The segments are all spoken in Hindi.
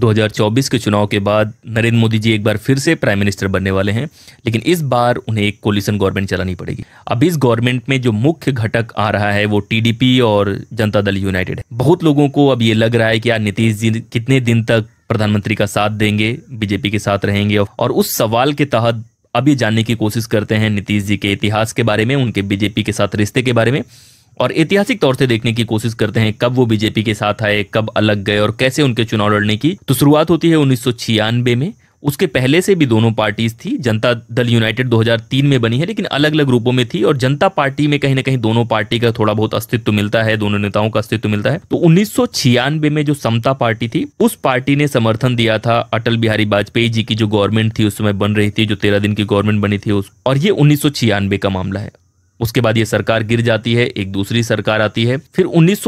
2024 के चुनाव के बाद नरेंद्र मोदी जी एक बार फिर से प्राइम मिनिस्टर बनने वाले हैं लेकिन इस बार उन्हें एक कोलिशन गवर्नमेंट चलानी पड़ेगी अब इस गवर्नमेंट में जो मुख्य घटक आ रहा है वो टीडीपी और जनता दल यूनाइटेड है बहुत लोगों को अब ये लग रहा है कि यार नीतीश जी कितने दिन तक प्रधानमंत्री का साथ देंगे बीजेपी के साथ रहेंगे और उस सवाल के तहत अब ये जानने की कोशिश करते हैं नीतीश जी के इतिहास के बारे में उनके बीजेपी के साथ रिश्ते के बारे में और ऐतिहासिक तौर से देखने की कोशिश करते हैं कब वो बीजेपी के साथ आए कब अलग गए और कैसे उनके चुनाव लड़ने की तो शुरुआत होती है उन्नीस में उसके पहले से भी दोनों पार्टीज थी जनता दल यूनाइटेड 2003 में बनी है लेकिन अलग अलग रूपों में थी और जनता पार्टी में कहीं ना कहीं दोनों पार्टी का थोड़ा बहुत अस्तित्व मिलता है दोनों नेताओं का अस्तित्व मिलता है तो उन्नीस में जो समता पार्टी थी उस पार्टी ने समर्थन दिया था अटल बिहारी वाजपेयी जी की जो गवर्नमेंट थी उस समय बन रही थी जो तेरह दिन की गवर्नमेंट बनी थी उस और ये उन्नीस का मामला है उसके बाद ये सरकार गिर जाती है एक दूसरी सरकार आती है फिर उन्नीस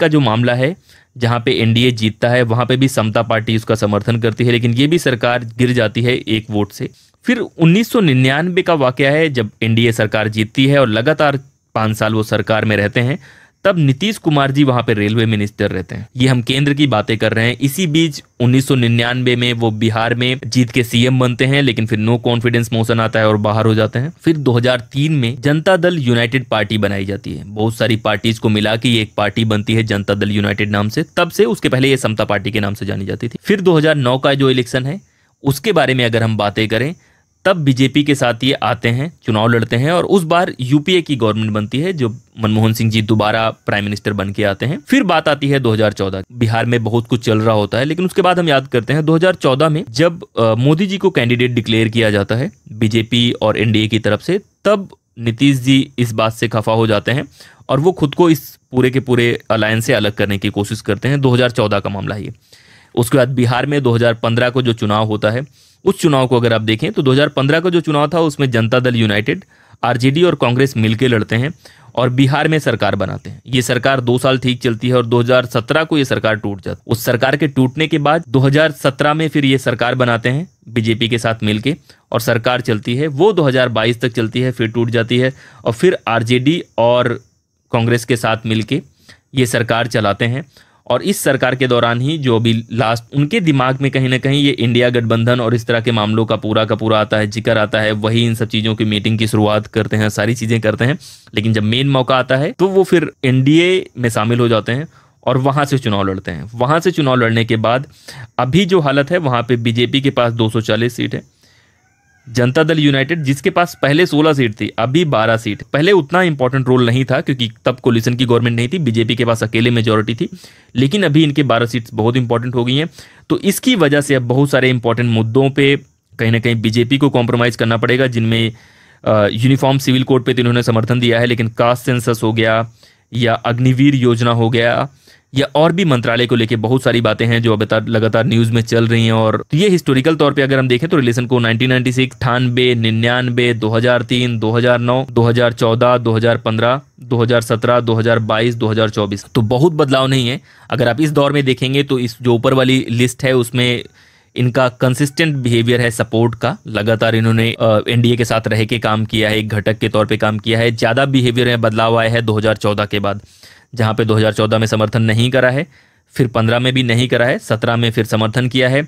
का जो मामला है जहाँ पे एनडीए जीतता है वहाँ पे भी समता पार्टी उसका समर्थन करती है लेकिन ये भी सरकार गिर जाती है एक वोट से फिर 1999 का वाक्य है जब एनडीए सरकार जीतती है और लगातार पाँच साल वो सरकार में रहते हैं तब नीतीश कुमार जी वहां पे रेलवे मिनिस्टर रहते हैं ये हम केंद्र की बातें कर रहे हैं इसी बीच 1999 में वो बिहार में जीत के सीएम बनते हैं लेकिन फिर नो कॉन्फिडेंस मोशन आता है और बाहर हो जाते हैं फिर 2003 में जनता दल यूनाइटेड पार्टी बनाई जाती है बहुत सारी पार्टीज को मिला के एक पार्टी बनती है जनता दल यूनाइटेड नाम से तब से उसके पहले ये समता पार्टी के नाम से जानी जाती थी फिर दो का जो इलेक्शन है उसके बारे में अगर हम बातें करें तब बीजेपी के साथ ये आते हैं चुनाव लड़ते हैं और उस बार यूपीए की गवर्नमेंट बनती है जो मनमोहन सिंह जी दोबारा प्राइम मिनिस्टर बन के आते हैं फिर बात आती है 2014 बिहार में बहुत कुछ चल रहा होता है लेकिन उसके बाद हम याद करते हैं 2014 में जब मोदी जी को कैंडिडेट डिक्लेयर किया जाता है बीजेपी और एनडीए की तरफ से तब नीतीश जी इस बात से खफा हो जाते हैं और वो खुद को इस पूरे के पूरे अलायंस से अलग करने की कोशिश करते हैं 2014 का मामला ये उसके बाद बिहार में 2015 को जो चुनाव होता है उस चुनाव को अगर आप देखें तो 2015 का जो चुनाव था उसमें जनता दल यूनाइटेड आरजेडी और कांग्रेस मिलकर लड़ते हैं और बिहार में सरकार बनाते हैं ये सरकार दो साल ठीक चलती है और 2017 को ये सरकार टूट जाती है उस सरकार के टूटने के बाद 2017 में फिर ये सरकार बनाते हैं बीजेपी के साथ मिलके और सरकार चलती है वो 2022 तक चलती है फिर टूट जाती है और फिर आरजेडी और कांग्रेस के साथ मिलके ये सरकार चलाते हैं और इस सरकार के दौरान ही जो भी लास्ट उनके दिमाग में कहीं ना कहीं ये इंडिया गठबंधन और इस तरह के मामलों का पूरा का पूरा आता है जिक्र आता है वही इन सब चीज़ों की मीटिंग की शुरुआत करते हैं सारी चीज़ें करते हैं लेकिन जब मेन मौका आता है तो वो फिर एनडीए में शामिल हो जाते हैं और वहाँ से चुनाव लड़ते हैं वहाँ से चुनाव लड़ने के बाद अभी जो हालत है वहां पर बीजेपी के पास 240 सीट है जनता दल यूनाइटेड जिसके पास पहले 16 सीट थी अभी 12 सीट पहले उतना इंपॉर्टेंट रोल नहीं था क्योंकि तब कोलिशन की गवर्नमेंट नहीं थी बीजेपी के पास अकेले मेजोरिटी थी लेकिन अभी इनके 12 सीट्स बहुत इंपॉर्टेंट हो गई हैं तो इसकी वजह से अब बहुत सारे इंपॉर्टेंट मुद्दों पर कहीं ना कहीं बीजेपी को कॉम्प्रोमाइज़ करना पड़ेगा जिनमें यूनिफॉर्म सिविल कोड पर तो इन्होंने समर्थन दिया है लेकिन कास्ट सेंसस हो गया या अग्निवीर योजना हो गया या और भी मंत्रालय को लेकर बहुत सारी बातें हैं जो अब लगातार न्यूज में चल रही हैं और तो ये हिस्टोरिकल तौर पे अगर हम देखें तो रिलेशन को 1996, अठानबे निन्यानबे दो दो दो दो दो हजार हजार हजार हजार हजार तीन नौ चौदह पंद्रह सत्रह दो हजार बाईस दो हजार चौबीस तो बहुत बदलाव नहीं है अगर आप इस दौर में देखेंगे तो इस जो ऊपर वाली लिस्ट है उसमें इनका कंसिस्टेंट बिहेवियर है सपोर्ट का लगातार इन्होंने एनडीए के साथ रह के काम किया है एक घटक के तौर पे काम किया है ज़्यादा बिहेवियर में बदलाव आया है 2014 के बाद जहां पे 2014 में समर्थन नहीं करा है फिर 15 में भी नहीं करा है 17 में फिर समर्थन किया है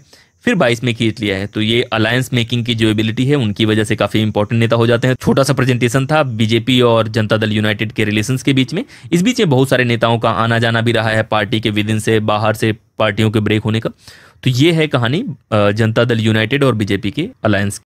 फिर 22 में खींच लिया है तो ये अलायंस मेकिंग की जो एबिलिटी है उनकी वजह से काफी इंपॉर्टेंट नेता हो जाते हैं छोटा सा प्रेजेंटेशन था बीजेपी और जनता दल यूनाइटेड के रिलेशन के बीच में इस बीच में बहुत सारे नेताओं का आना जाना भी रहा है पार्टी के विदिन से बाहर से पार्टियों के ब्रेक होने का तो ये है कहानी जनता दल यूनाइटेड और बीजेपी के अलायंस